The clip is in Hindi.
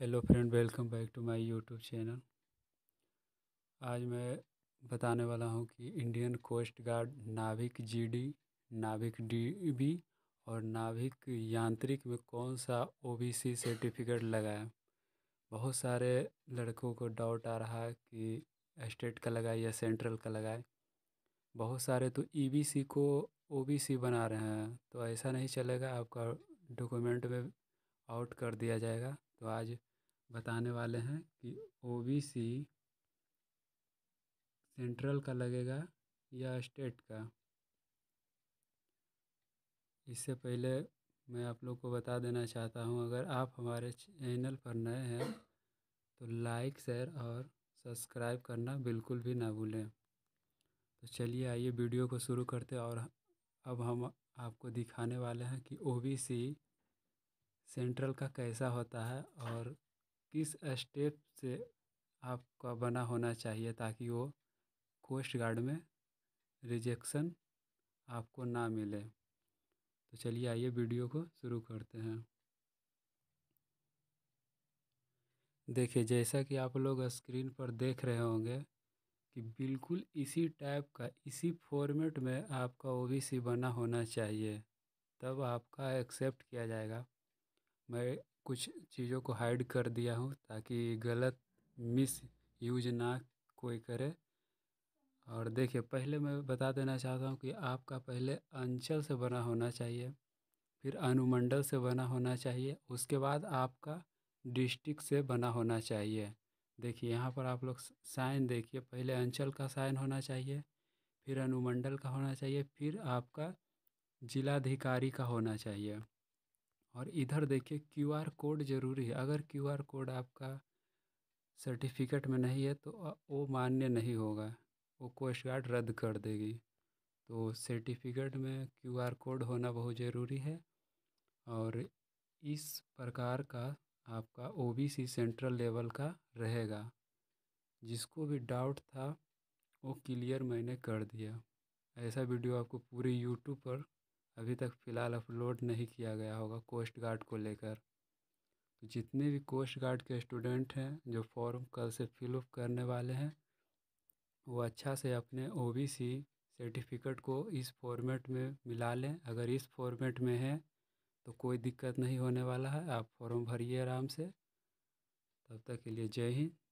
hello friend welcome back to my YouTube channel आज मैं बताने वाला हूं कि इंडियन कोस्ट गार्ड नाभिक जीडी नाभिक डीबी और नाभिक यांत्रिक में कौन सा ओबीसी सर्टिफिकेट लगाए बहुत सारे लड़कों को डाउट आ रहा है कि स्टेट का लगाए या सेंट्रल का लगाए बहुत सारे तो ईबीसी e को ओबीसी बना रहे हैं तो ऐसा नहीं चलेगा आपका डॉक्यूमेंट में आउट कर दिया जाएगा तो आज बताने वाले हैं कि ओबीसी सेंट्रल का लगेगा या स्टेट का इससे पहले मैं आप लोग को बता देना चाहता हूँ अगर आप हमारे चैनल पर नए हैं तो लाइक शेयर और सब्सक्राइब करना बिल्कुल भी ना भूलें तो चलिए आइए वीडियो को शुरू करते और अब हम आपको दिखाने वाले हैं कि ओबीसी सेंट्रल का कैसा होता है और किस स्टेप से आपका बना होना चाहिए ताकि वो कोस्ट गार्ड में रिजेक्शन आपको ना मिले तो चलिए आइए वीडियो को शुरू करते हैं देखिए जैसा कि आप लोग स्क्रीन पर देख रहे होंगे कि बिल्कुल इसी टाइप का इसी फॉर्मेट में आपका ओबीसी बना होना चाहिए तब आपका एक्सेप्ट किया जाएगा मैं कुछ चीज़ों को हाइड कर दिया हूँ ताकि गलत मिस यूज ना कोई करे और देखिए पहले मैं बता देना चाहता हूँ कि आपका पहले अंचल से बना होना चाहिए फिर अनुमंडल से बना होना चाहिए उसके बाद आपका डिस्ट्रिक्ट से बना होना चाहिए देखिए यहाँ पर आप लोग साइन देखिए पहले अंचल का साइन होना चाहिए फिर अनुमंडल का होना चाहिए फिर आपका जिलाधिकारी का होना चाहिए और इधर देखिए क्यूआर कोड ज़रूरी है अगर क्यूआर कोड आपका सर्टिफिकेट में नहीं है तो वो मान्य नहीं होगा वो कोस्ट गार्ड रद्द कर देगी तो सर्टिफिकेट में क्यूआर कोड होना बहुत ज़रूरी है और इस प्रकार का आपका ओबीसी सेंट्रल लेवल का रहेगा जिसको भी डाउट था वो क्लियर मैंने कर दिया ऐसा वीडियो आपको पूरे यूट्यूब पर अभी तक फ़िलहाल अपलोड नहीं किया गया होगा कोस्ट गार्ड को लेकर तो जितने भी कोस्ट गार्ड के स्टूडेंट हैं जो फॉर्म कल से फिलअप करने वाले हैं वो अच्छा से अपने ओ सर्टिफिकेट को इस फॉर्मेट में मिला लें अगर इस फॉर्मेट में है तो कोई दिक्कत नहीं होने वाला है आप फॉर्म भरिए आराम से तब तक के लिए जय हिंद